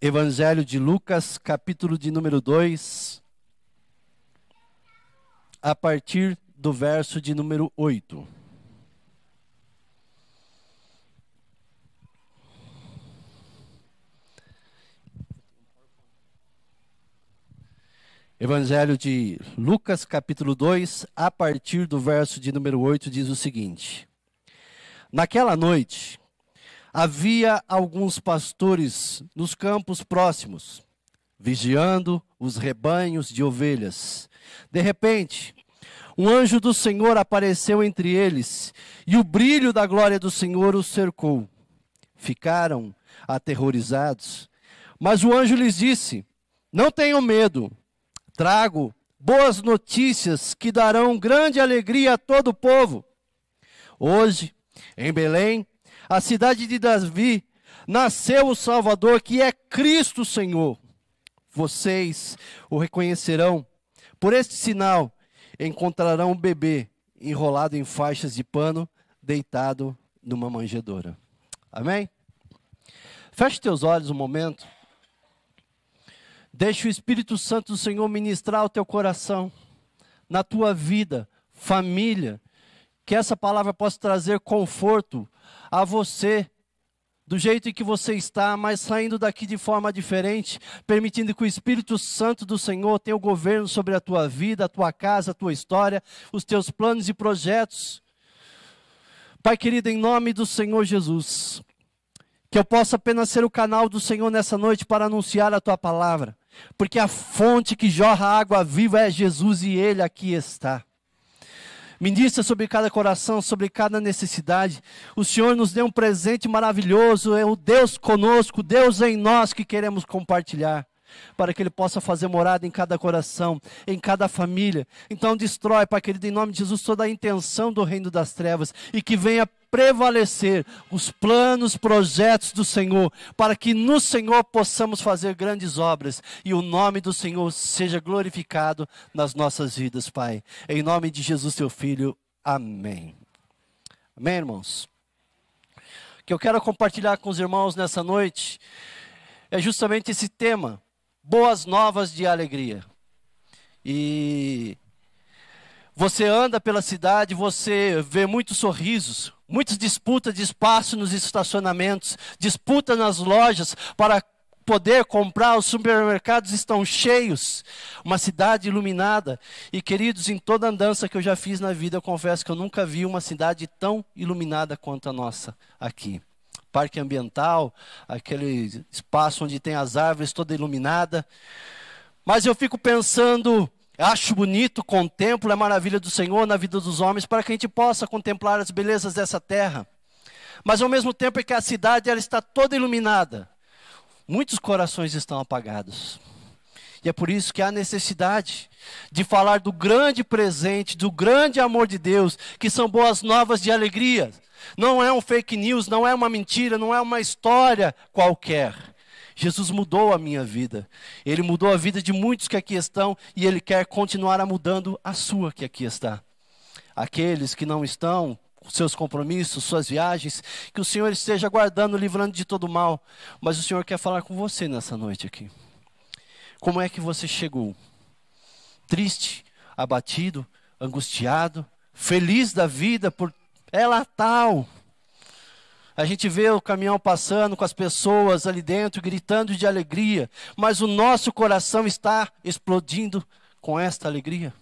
Evangelho de Lucas, capítulo de número 2, a partir do verso de número 8. Evangelho de Lucas, capítulo 2, a partir do verso de número 8, diz o seguinte: Naquela noite, havia alguns pastores nos campos próximos, vigiando os rebanhos de ovelhas. De repente, um anjo do Senhor apareceu entre eles, e o brilho da glória do Senhor os cercou. Ficaram aterrorizados. Mas o anjo lhes disse: Não tenham medo, trago boas notícias que darão grande alegria a todo o povo. Hoje, em Belém, a cidade de Davi, nasceu o Salvador, que é Cristo Senhor. Vocês o reconhecerão. Por este sinal, encontrarão um bebê enrolado em faixas de pano, deitado numa manjedoura. Amém? Feche teus olhos um momento. Deixa o Espírito Santo do Senhor ministrar o teu coração, na tua vida, família, que essa palavra possa trazer conforto a você, do jeito em que você está, mas saindo daqui de forma diferente, permitindo que o Espírito Santo do Senhor tenha o governo sobre a tua vida, a tua casa, a tua história, os teus planos e projetos. Pai querido, em nome do Senhor Jesus, que eu possa apenas ser o canal do Senhor nessa noite para anunciar a tua palavra, porque a fonte que jorra água viva é Jesus e ele aqui está. Ministra sobre cada coração, sobre cada necessidade. O Senhor nos deu um presente maravilhoso, é o Deus conosco, Deus em nós que queremos compartilhar para que Ele possa fazer morada em cada coração, em cada família. Então destrói, Pai querido, em nome de Jesus, toda a intenção do reino das trevas e que venha prevalecer os planos, projetos do Senhor, para que no Senhor possamos fazer grandes obras e o nome do Senhor seja glorificado nas nossas vidas, Pai. Em nome de Jesus, teu filho. Amém. Amém, irmãos. O que eu quero compartilhar com os irmãos nessa noite é justamente esse tema: boas novas de alegria. E você anda pela cidade, você vê muitos sorrisos, Muitas disputas de espaço nos estacionamentos, disputa nas lojas para poder comprar, os supermercados estão cheios. Uma cidade iluminada. E queridos, em toda andança que eu já fiz na vida, eu confesso que eu nunca vi uma cidade tão iluminada quanto a nossa aqui. Parque ambiental, aquele espaço onde tem as árvores toda iluminada. Mas eu fico pensando acho bonito, contemplo a maravilha do Senhor na vida dos homens, para que a gente possa contemplar as belezas dessa terra. Mas ao mesmo tempo é que a cidade ela está toda iluminada, muitos corações estão apagados. E é por isso que há necessidade de falar do grande presente, do grande amor de Deus, que são boas novas de alegria. Não é um fake news, não é uma mentira, não é uma história qualquer. Jesus mudou a minha vida. Ele mudou a vida de muitos que aqui estão e ele quer continuar mudando a sua que aqui está. Aqueles que não estão, seus compromissos, suas viagens, que o Senhor esteja guardando, livrando de todo mal. Mas o Senhor quer falar com você nessa noite aqui. Como é que você chegou? Triste, abatido, angustiado, feliz da vida por ela tal? A gente vê o caminhão passando com as pessoas ali dentro gritando de alegria, mas o nosso coração está explodindo com esta alegria.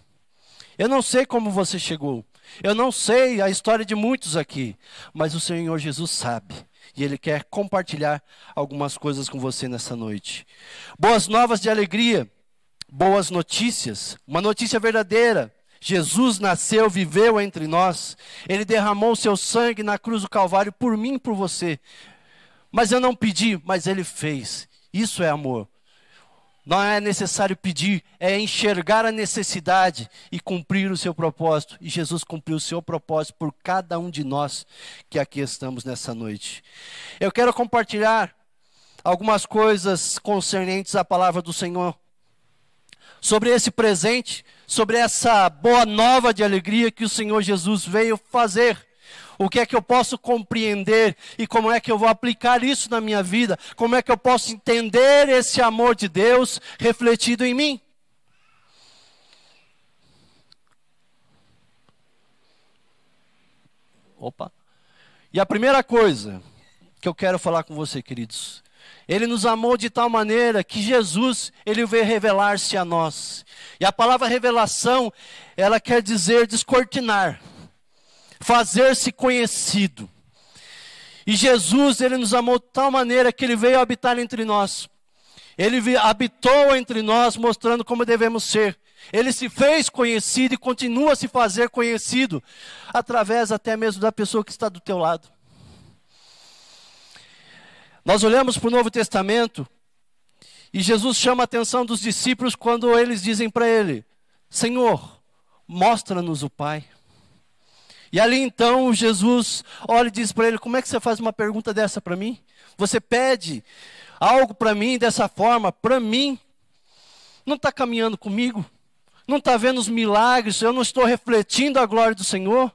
Eu não sei como você chegou, eu não sei a história de muitos aqui, mas o Senhor Jesus sabe. E Ele quer compartilhar algumas coisas com você nessa noite. Boas novas de alegria, boas notícias, uma notícia verdadeira, Jesus nasceu, viveu entre nós, ele derramou seu sangue na cruz do Calvário por mim e por você. Mas eu não pedi, mas ele fez. Isso é amor. Não é necessário pedir, é enxergar a necessidade e cumprir o seu propósito. E Jesus cumpriu o seu propósito por cada um de nós que aqui estamos nessa noite. Eu quero compartilhar algumas coisas concernentes à palavra do Senhor sobre esse presente sobre essa boa nova de alegria que o Senhor Jesus veio fazer. O que é que eu posso compreender e como é que eu vou aplicar isso na minha vida? Como é que eu posso entender esse amor de Deus refletido em mim? Opa. E a primeira coisa que eu quero falar com você, queridos, ele nos amou de tal maneira que Jesus, ele veio revelar-se a nós. E a palavra revelação, ela quer dizer descortinar, fazer-se conhecido. E Jesus, ele nos amou de tal maneira que ele veio habitar entre nós. Ele habitou entre nós, mostrando como devemos ser. Ele se fez conhecido e continua a se fazer conhecido através até mesmo da pessoa que está do teu lado. Nós olhamos para o Novo Testamento e Jesus chama a atenção dos discípulos quando eles dizem para ele: Senhor, mostra-nos o Pai. E ali então Jesus olha e diz para ele: Como é que você faz uma pergunta dessa para mim? Você pede algo para mim dessa forma, para mim? Não está caminhando comigo? Não está vendo os milagres? Eu não estou refletindo a glória do Senhor?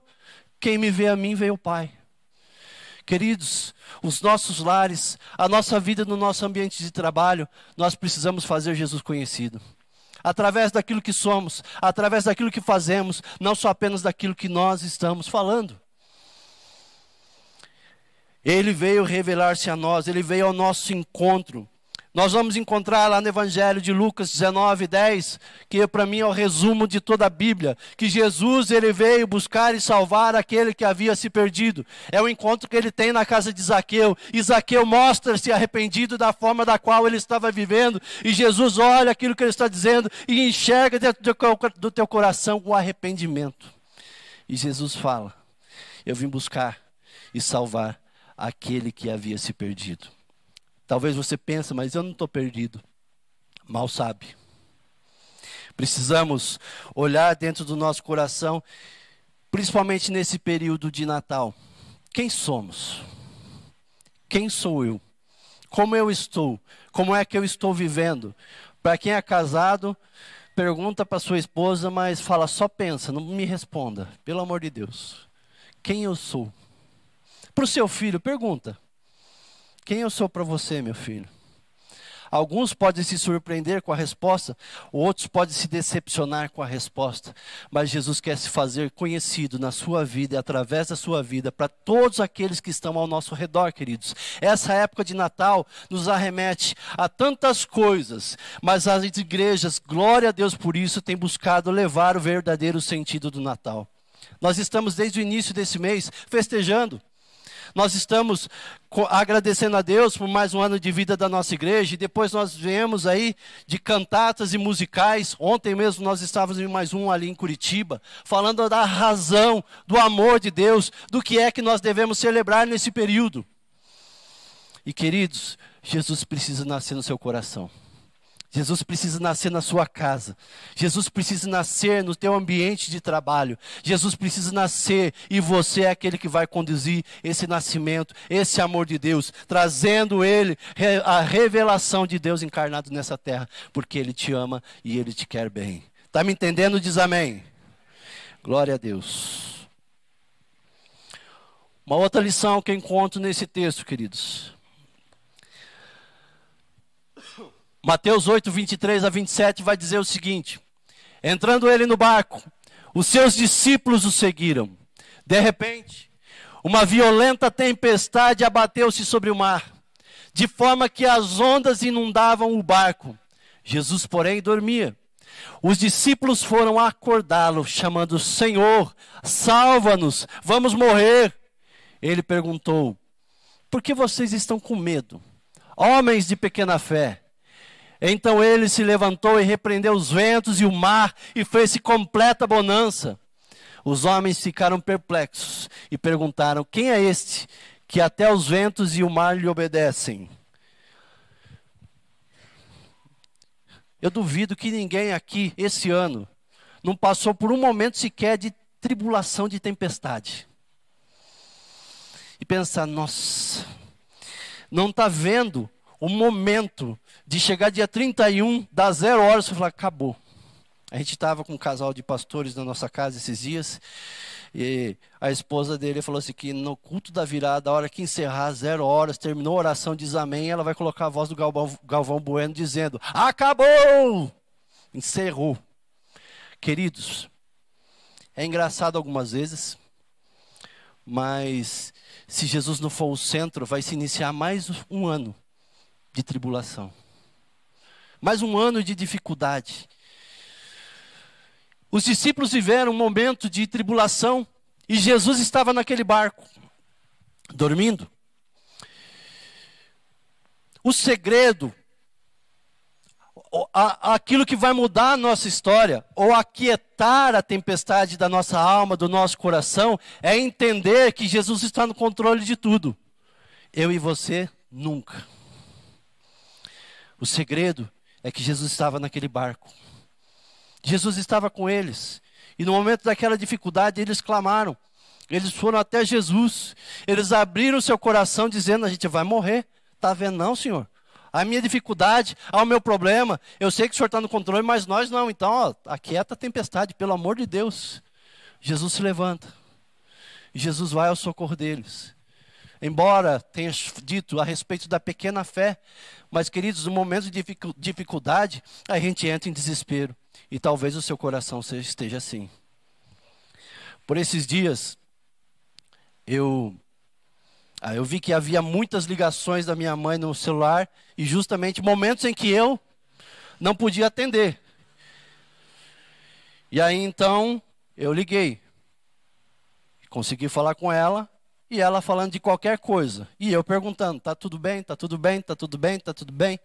Quem me vê a mim, vê o Pai. Queridos, os nossos lares, a nossa vida no nosso ambiente de trabalho, nós precisamos fazer Jesus conhecido. Através daquilo que somos, através daquilo que fazemos, não só apenas daquilo que nós estamos falando. Ele veio revelar-se a nós, ele veio ao nosso encontro. Nós vamos encontrar lá no Evangelho de Lucas 19, 10, que para mim é o resumo de toda a Bíblia, que Jesus ele veio buscar e salvar aquele que havia se perdido. É o encontro que ele tem na casa de Zaqueu, e Zaqueu mostra-se arrependido da forma da qual ele estava vivendo, e Jesus olha aquilo que ele está dizendo e enxerga dentro do teu coração o arrependimento. E Jesus fala: Eu vim buscar e salvar aquele que havia se perdido. Talvez você pense, mas eu não estou perdido. Mal sabe. Precisamos olhar dentro do nosso coração, principalmente nesse período de Natal. Quem somos? Quem sou eu? Como eu estou? Como é que eu estou vivendo? Para quem é casado, pergunta para sua esposa, mas fala só pensa, não me responda, pelo amor de Deus. Quem eu sou? Para o seu filho, pergunta. Quem eu sou para você, meu filho? Alguns podem se surpreender com a resposta, outros podem se decepcionar com a resposta, mas Jesus quer se fazer conhecido na sua vida e através da sua vida para todos aqueles que estão ao nosso redor, queridos. Essa época de Natal nos arremete a tantas coisas, mas as igrejas, glória a Deus por isso, têm buscado levar o verdadeiro sentido do Natal. Nós estamos desde o início desse mês festejando nós estamos agradecendo a Deus por mais um ano de vida da nossa igreja. E depois nós viemos aí de cantatas e musicais. Ontem mesmo nós estávamos em mais um ali em Curitiba, falando da razão, do amor de Deus, do que é que nós devemos celebrar nesse período. E queridos, Jesus precisa nascer no seu coração. Jesus precisa nascer na sua casa. Jesus precisa nascer no teu ambiente de trabalho. Jesus precisa nascer e você é aquele que vai conduzir esse nascimento, esse amor de Deus, trazendo ele a revelação de Deus encarnado nessa terra, porque ele te ama e ele te quer bem. Tá me entendendo? Diz amém. Glória a Deus. Uma outra lição que eu encontro nesse texto, queridos. Mateus 8, 23 a 27 vai dizer o seguinte: Entrando ele no barco, os seus discípulos o seguiram. De repente, uma violenta tempestade abateu-se sobre o mar, de forma que as ondas inundavam o barco. Jesus, porém, dormia. Os discípulos foram acordá-lo, chamando: Senhor, salva-nos, vamos morrer. Ele perguntou: Por que vocês estão com medo? Homens de pequena fé. Então ele se levantou e repreendeu os ventos e o mar, e fez-se completa bonança. Os homens ficaram perplexos e perguntaram: Quem é este que até os ventos e o mar lhe obedecem? Eu duvido que ninguém aqui, esse ano, não passou por um momento sequer de tribulação de tempestade. E pensar, nossa, não está vendo o momento de chegar dia 31, dar zero horas, você falar, acabou. A gente estava com um casal de pastores na nossa casa esses dias, e a esposa dele falou assim: que no culto da virada, a hora que encerrar, zero horas, terminou a oração, diz amém, ela vai colocar a voz do Galvão, Galvão Bueno dizendo: acabou! Encerrou. Queridos, é engraçado algumas vezes, mas se Jesus não for o centro, vai se iniciar mais um ano de tribulação mais um ano de dificuldade. Os discípulos viveram um momento de tribulação e Jesus estava naquele barco, dormindo. O segredo, aquilo que vai mudar a nossa história, ou aquietar a tempestade da nossa alma, do nosso coração, é entender que Jesus está no controle de tudo. Eu e você, nunca. O segredo é que Jesus estava naquele barco. Jesus estava com eles. E no momento daquela dificuldade, eles clamaram. Eles foram até Jesus. Eles abriram seu coração dizendo: A gente vai morrer. Está vendo, não, Senhor? A minha dificuldade, ao meu problema, eu sei que o Senhor está no controle, mas nós não. Então, ó, aquieta a tempestade, pelo amor de Deus. Jesus se levanta. Jesus vai ao socorro deles embora tenha dito a respeito da pequena fé, mas queridos, no momento de dificuldade, a gente entra em desespero e talvez o seu coração esteja assim. Por esses dias, eu ah, eu vi que havia muitas ligações da minha mãe no celular e justamente momentos em que eu não podia atender. E aí então eu liguei. Consegui falar com ela e ela falando de qualquer coisa. E eu perguntando: tá tudo bem, tá tudo bem, tá tudo bem, tá tudo bem.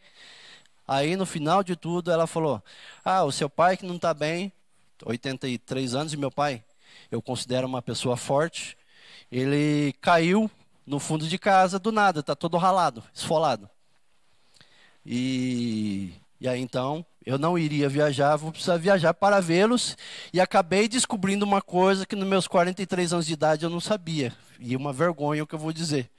Aí no final de tudo ela falou: ah, o seu pai que não está bem, 83 anos, e meu pai, eu considero uma pessoa forte, ele caiu no fundo de casa do nada, tá todo ralado, esfolado. E, e aí então eu não iria viajar, vou precisar viajar para vê-los. E acabei descobrindo uma coisa que nos meus 43 anos de idade eu não sabia. E uma vergonha o que eu vou dizer.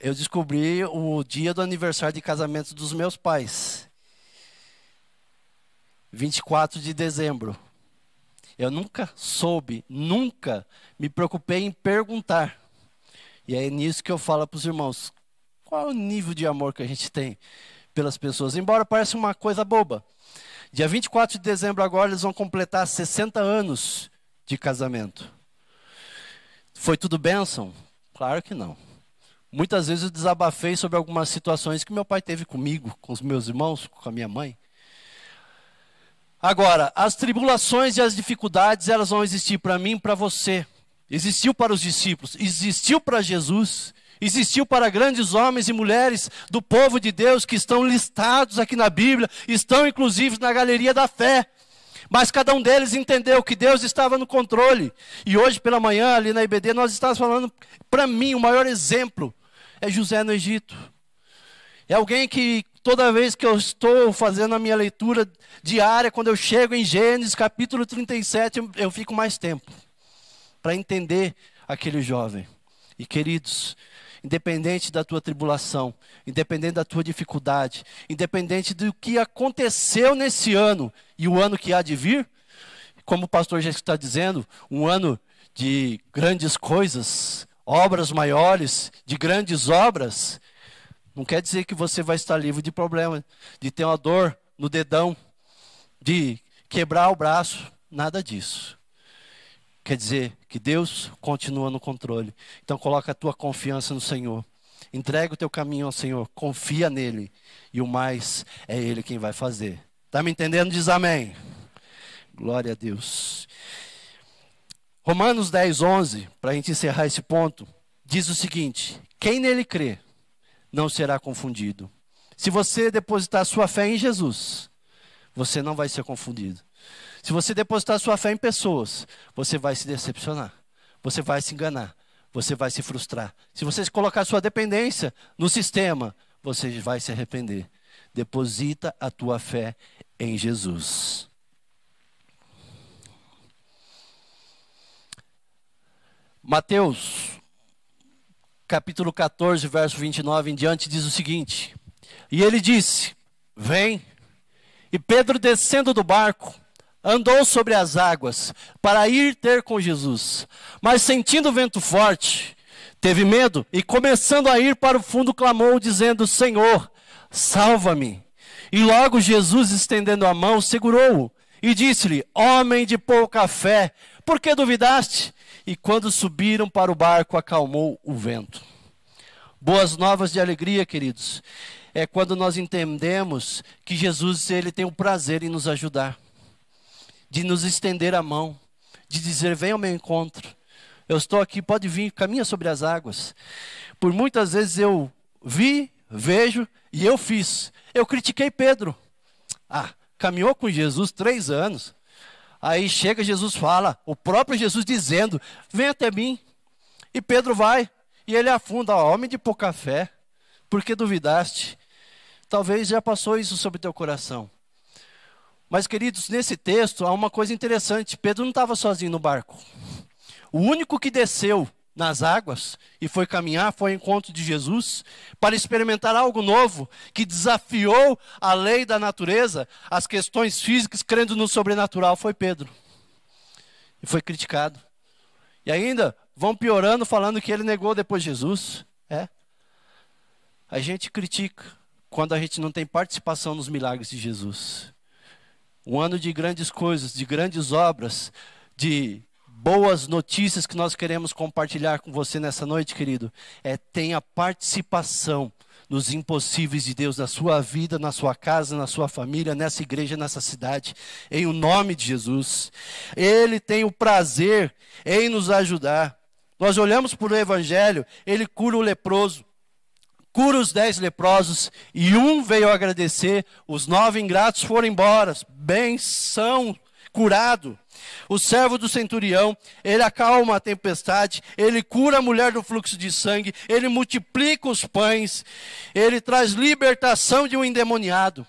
Eu descobri o dia do aniversário de casamento dos meus pais. 24 de dezembro. Eu nunca soube, nunca me preocupei em perguntar. E é nisso que eu falo para os irmãos: qual é o nível de amor que a gente tem? pelas pessoas, embora pareça uma coisa boba. Dia 24 de dezembro agora eles vão completar 60 anos de casamento. Foi tudo bênção? Claro que não. Muitas vezes eu desabafei sobre algumas situações que meu pai teve comigo, com os meus irmãos, com a minha mãe. Agora, as tribulações e as dificuldades, elas vão existir para mim e para você. Existiu para os discípulos, existiu para Jesus Existiu para grandes homens e mulheres do povo de Deus que estão listados aqui na Bíblia, estão inclusive na galeria da fé. Mas cada um deles entendeu que Deus estava no controle. E hoje pela manhã, ali na IBD, nós estávamos falando, para mim, o maior exemplo é José no Egito. É alguém que toda vez que eu estou fazendo a minha leitura diária, quando eu chego em Gênesis capítulo 37, eu fico mais tempo para entender aquele jovem. E queridos, independente da tua tribulação, independente da tua dificuldade, independente do que aconteceu nesse ano e o ano que há de vir, como o pastor já está dizendo, um ano de grandes coisas, obras maiores, de grandes obras, não quer dizer que você vai estar livre de problema, de ter uma dor no dedão, de quebrar o braço, nada disso. Quer dizer que Deus continua no controle. Então coloca a tua confiança no Senhor. Entrega o teu caminho ao Senhor, confia nele e o mais é ele quem vai fazer. Tá me entendendo? Diz amém. Glória a Deus. Romanos 10, 11, para a gente encerrar esse ponto, diz o seguinte: quem nele crê não será confundido. Se você depositar sua fé em Jesus, você não vai ser confundido. Se você depositar sua fé em pessoas, você vai se decepcionar, você vai se enganar, você vai se frustrar. Se você colocar sua dependência no sistema, você vai se arrepender. Deposita a tua fé em Jesus. Mateus, capítulo 14, verso 29 em diante, diz o seguinte: E ele disse: Vem. E Pedro, descendo do barco, andou sobre as águas para ir ter com Jesus. Mas sentindo o vento forte, teve medo e começando a ir para o fundo clamou dizendo: "Senhor, salva-me". E logo Jesus estendendo a mão segurou-o e disse-lhe: "Homem de pouca fé, por que duvidaste?" E quando subiram para o barco, acalmou o vento. Boas novas de alegria, queridos. É quando nós entendemos que Jesus ele tem o prazer em nos ajudar de nos estender a mão, de dizer: Venha ao meu encontro. Eu estou aqui, pode vir, caminha sobre as águas. Por muitas vezes eu vi, vejo e eu fiz. Eu critiquei Pedro. Ah, caminhou com Jesus três anos. Aí chega Jesus fala, o próprio Jesus dizendo: Vem até mim. E Pedro vai, e ele afunda: Homem de pouca fé, porque duvidaste? Talvez já passou isso sobre teu coração. Mas, queridos, nesse texto há uma coisa interessante: Pedro não estava sozinho no barco. O único que desceu nas águas e foi caminhar, foi ao encontro de Jesus, para experimentar algo novo, que desafiou a lei da natureza, as questões físicas, crendo no sobrenatural, foi Pedro. E foi criticado. E ainda vão piorando, falando que ele negou depois Jesus. É. A gente critica quando a gente não tem participação nos milagres de Jesus um ano de grandes coisas, de grandes obras, de boas notícias que nós queremos compartilhar com você nessa noite, querido, é tenha participação nos impossíveis de Deus na sua vida, na sua casa, na sua família, nessa igreja, nessa cidade, em o nome de Jesus. Ele tem o prazer em nos ajudar. Nós olhamos para o evangelho, ele cura o leproso, cura os dez leprosos, e um veio agradecer, os nove ingratos foram embora, bem são curado. O servo do centurião, ele acalma a tempestade, ele cura a mulher do fluxo de sangue, ele multiplica os pães, ele traz libertação de um endemoniado.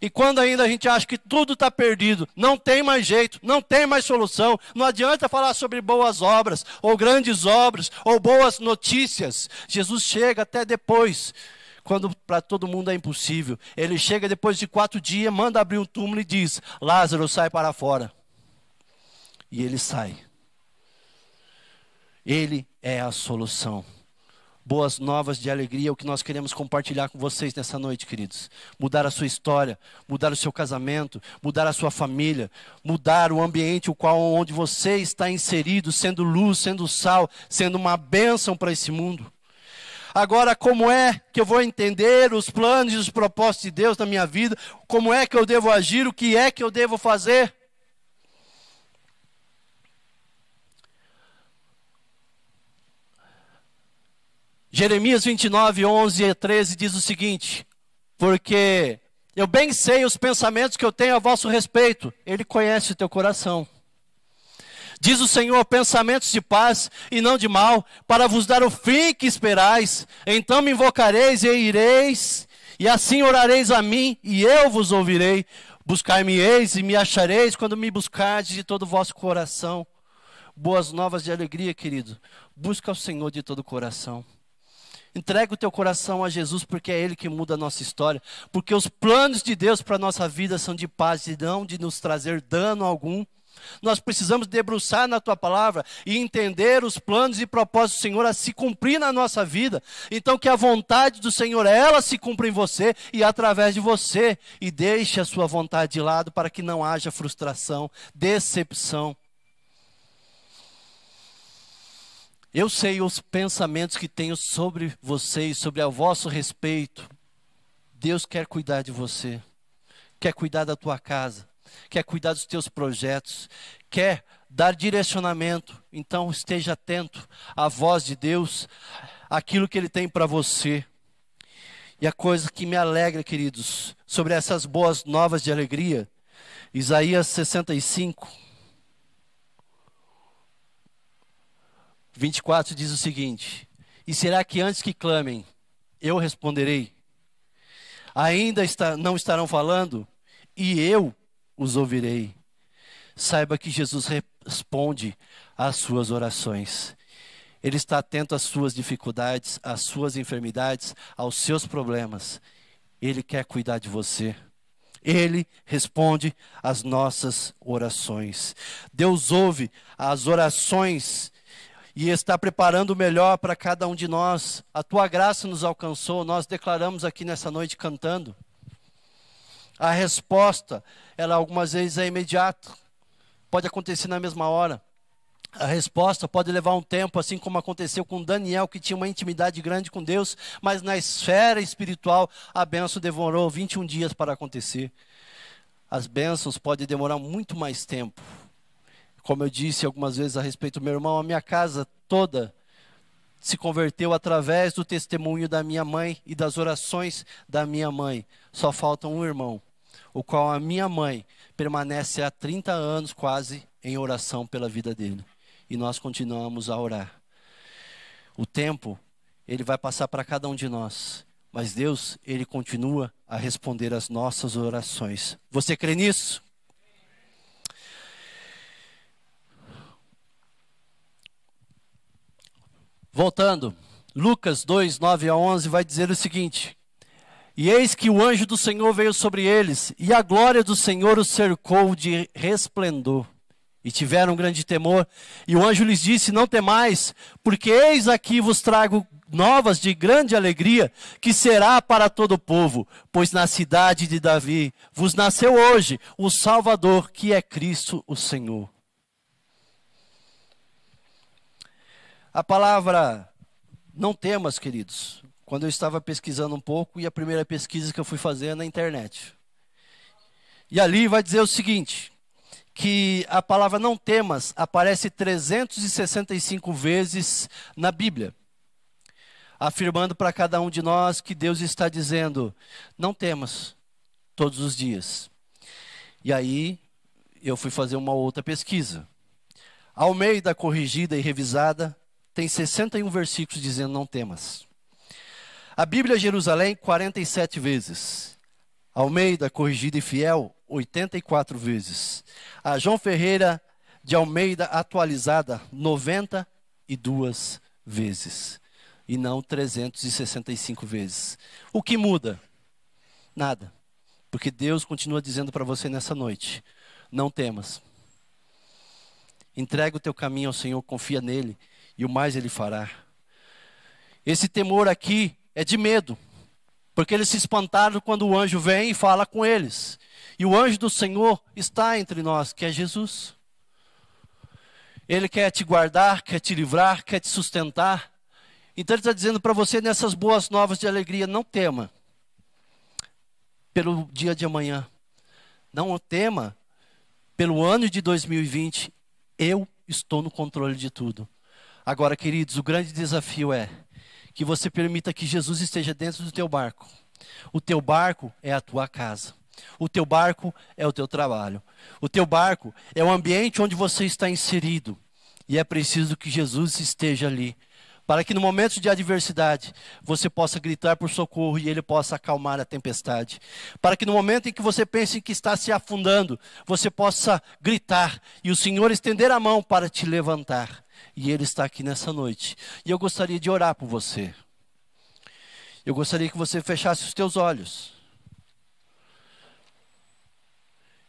E quando ainda a gente acha que tudo está perdido, não tem mais jeito, não tem mais solução, não adianta falar sobre boas obras, ou grandes obras, ou boas notícias. Jesus chega até depois, quando para todo mundo é impossível. Ele chega depois de quatro dias, manda abrir um túmulo e diz: Lázaro, sai para fora. E ele sai. Ele é a solução boas novas de alegria, é o que nós queremos compartilhar com vocês nessa noite, queridos. Mudar a sua história, mudar o seu casamento, mudar a sua família, mudar o ambiente o qual onde você está inserido, sendo luz, sendo sal, sendo uma bênção para esse mundo. Agora, como é que eu vou entender os planos e os propósitos de Deus na minha vida? Como é que eu devo agir? O que é que eu devo fazer? Jeremias 29, 11 e 13 diz o seguinte: Porque eu bem sei os pensamentos que eu tenho a vosso respeito, ele conhece o teu coração. Diz o Senhor: pensamentos de paz e não de mal, para vos dar o fim que esperais. Então me invocareis e ireis, e assim orareis a mim, e eu vos ouvirei. Buscar-me-eis e me achareis quando me buscardes de todo o vosso coração. Boas novas de alegria, querido. Busca o Senhor de todo o coração. Entrega o teu coração a Jesus, porque é Ele que muda a nossa história. Porque os planos de Deus para a nossa vida são de paz e não de nos trazer dano algum. Nós precisamos debruçar na tua palavra e entender os planos e propósitos do Senhor a se cumprir na nossa vida. Então que a vontade do Senhor, ela se cumpra em você e através de você. E deixe a sua vontade de lado para que não haja frustração, decepção. Eu sei os pensamentos que tenho sobre vocês, sobre o vosso respeito. Deus quer cuidar de você, quer cuidar da tua casa, quer cuidar dos teus projetos, quer dar direcionamento. Então esteja atento à voz de Deus, aquilo que Ele tem para você. E a coisa que me alegra, queridos, sobre essas boas novas de alegria, Isaías 65, 24 diz o seguinte: E será que antes que clamem, eu responderei? Ainda está, não estarão falando, e eu os ouvirei. Saiba que Jesus responde às suas orações. Ele está atento às suas dificuldades, às suas enfermidades, aos seus problemas. Ele quer cuidar de você. Ele responde às nossas orações. Deus ouve as orações e está preparando o melhor para cada um de nós. A tua graça nos alcançou, nós declaramos aqui nessa noite cantando. A resposta, ela algumas vezes é imediata, pode acontecer na mesma hora. A resposta pode levar um tempo, assim como aconteceu com Daniel, que tinha uma intimidade grande com Deus, mas na esfera espiritual a benção demorou 21 dias para acontecer. As bênçãos podem demorar muito mais tempo como eu disse algumas vezes a respeito do meu irmão, a minha casa toda se converteu através do testemunho da minha mãe e das orações da minha mãe. Só falta um irmão, o qual a minha mãe permanece há 30 anos quase em oração pela vida dele. E nós continuamos a orar. O tempo, ele vai passar para cada um de nós. Mas Deus, ele continua a responder às nossas orações. Você crê nisso? Voltando, Lucas 2, 9 a 11 vai dizer o seguinte: E eis que o anjo do Senhor veio sobre eles, e a glória do Senhor os cercou de resplendor. E tiveram um grande temor. E o anjo lhes disse: Não temais, porque eis aqui vos trago novas de grande alegria, que será para todo o povo, pois na cidade de Davi vos nasceu hoje o Salvador, que é Cristo o Senhor. A palavra não temas, queridos, quando eu estava pesquisando um pouco e a primeira pesquisa que eu fui fazer é na internet. E ali vai dizer o seguinte: que a palavra não temas aparece 365 vezes na Bíblia, afirmando para cada um de nós que Deus está dizendo: não temas todos os dias. E aí eu fui fazer uma outra pesquisa. ao meio da corrigida e revisada tem 61 versículos dizendo não temas. A Bíblia Jerusalém, 47 vezes. Almeida, corrigida e fiel, 84 vezes. A João Ferreira de Almeida, atualizada, 92 vezes. E não 365 vezes. O que muda? Nada. Porque Deus continua dizendo para você nessa noite: não temas. Entrega o teu caminho ao Senhor, confia nele, e o mais ele fará. Esse temor aqui é de medo, porque eles se espantaram quando o anjo vem e fala com eles. E o anjo do Senhor está entre nós, que é Jesus. Ele quer te guardar, quer te livrar, quer te sustentar. Então ele está dizendo para você nessas boas novas de alegria: não tema pelo dia de amanhã, não tema pelo ano de 2020. Eu estou no controle de tudo. Agora, queridos, o grande desafio é que você permita que Jesus esteja dentro do teu barco. O teu barco é a tua casa. O teu barco é o teu trabalho. O teu barco é o ambiente onde você está inserido. E é preciso que Jesus esteja ali, para que no momento de adversidade você possa gritar por socorro e ele possa acalmar a tempestade. Para que no momento em que você pense que está se afundando, você possa gritar e o Senhor estender a mão para te levantar e Ele está aqui nessa noite. E eu gostaria de orar por você. Eu gostaria que você fechasse os teus olhos.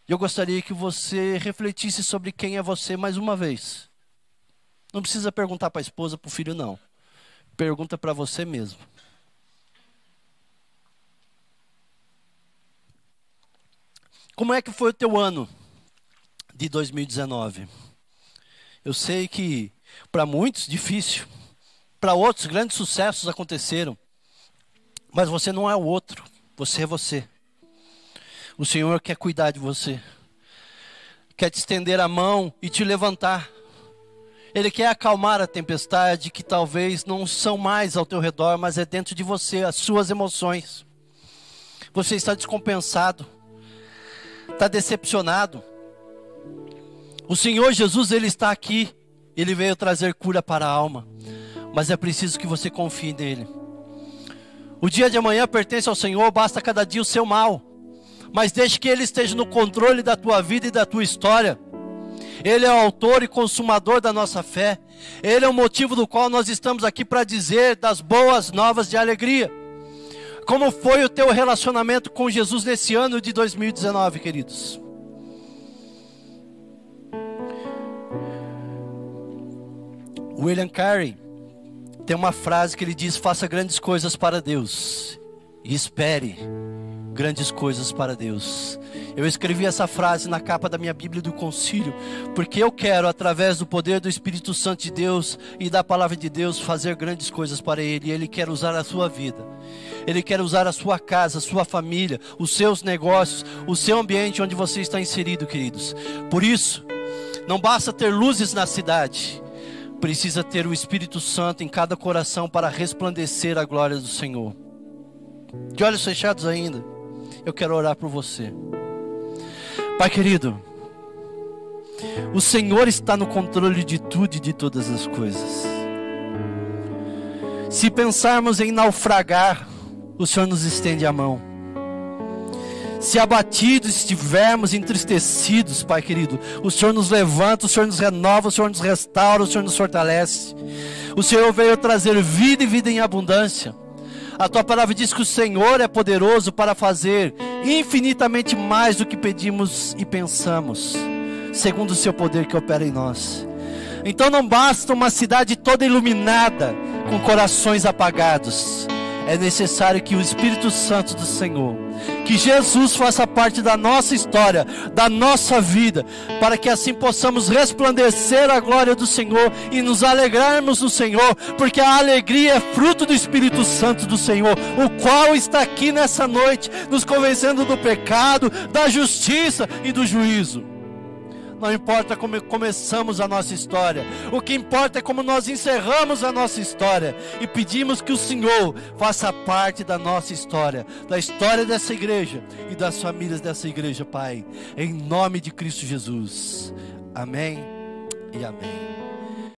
Eu gostaria que você refletisse sobre quem é você mais uma vez. Não precisa perguntar para a esposa, para o filho, não. Pergunta para você mesmo. Como é que foi o teu ano de 2019? Eu sei que para muitos, difícil. Para outros, grandes sucessos aconteceram. Mas você não é o outro, você é você. O Senhor quer cuidar de você, quer te estender a mão e te levantar. Ele quer acalmar a tempestade que talvez não são mais ao teu redor, mas é dentro de você, as suas emoções. Você está descompensado, está decepcionado. O Senhor Jesus, Ele está aqui ele veio trazer cura para a alma, mas é preciso que você confie nele. O dia de amanhã pertence ao Senhor, basta cada dia o seu mal. Mas desde que ele esteja no controle da tua vida e da tua história. Ele é o autor e consumador da nossa fé. Ele é o motivo do qual nós estamos aqui para dizer das boas novas de alegria. Como foi o teu relacionamento com Jesus nesse ano de 2019, queridos? William Carey tem uma frase que ele diz: faça grandes coisas para Deus e espere grandes coisas para Deus. Eu escrevi essa frase na capa da minha Bíblia do Concílio, porque eu quero, através do poder do Espírito Santo de Deus e da palavra de Deus, fazer grandes coisas para Ele. E Ele quer usar a sua vida, Ele quer usar a sua casa, a sua família, os seus negócios, o seu ambiente onde você está inserido, queridos. Por isso, não basta ter luzes na cidade precisa ter o Espírito Santo em cada coração para resplandecer a glória do Senhor. De olhos fechados ainda, eu quero orar por você. Pai querido, o Senhor está no controle de tudo e de todas as coisas. Se pensarmos em naufragar, o Senhor nos estende a mão. Se abatidos estivermos entristecidos, Pai querido, o Senhor nos levanta, o Senhor nos renova, o Senhor nos restaura, o Senhor nos fortalece. O Senhor veio trazer vida e vida em abundância. A tua palavra diz que o Senhor é poderoso para fazer infinitamente mais do que pedimos e pensamos, segundo o seu poder que opera em nós. Então não basta uma cidade toda iluminada com corações apagados. É necessário que o Espírito Santo do Senhor que Jesus faça parte da nossa história, da nossa vida, para que assim possamos resplandecer a glória do Senhor e nos alegrarmos no Senhor, porque a alegria é fruto do Espírito Santo do Senhor, o qual está aqui nessa noite, nos convencendo do pecado, da justiça e do juízo. Não importa como começamos a nossa história, o que importa é como nós encerramos a nossa história e pedimos que o Senhor faça parte da nossa história, da história dessa igreja e das famílias dessa igreja, Pai, em nome de Cristo Jesus. Amém e amém.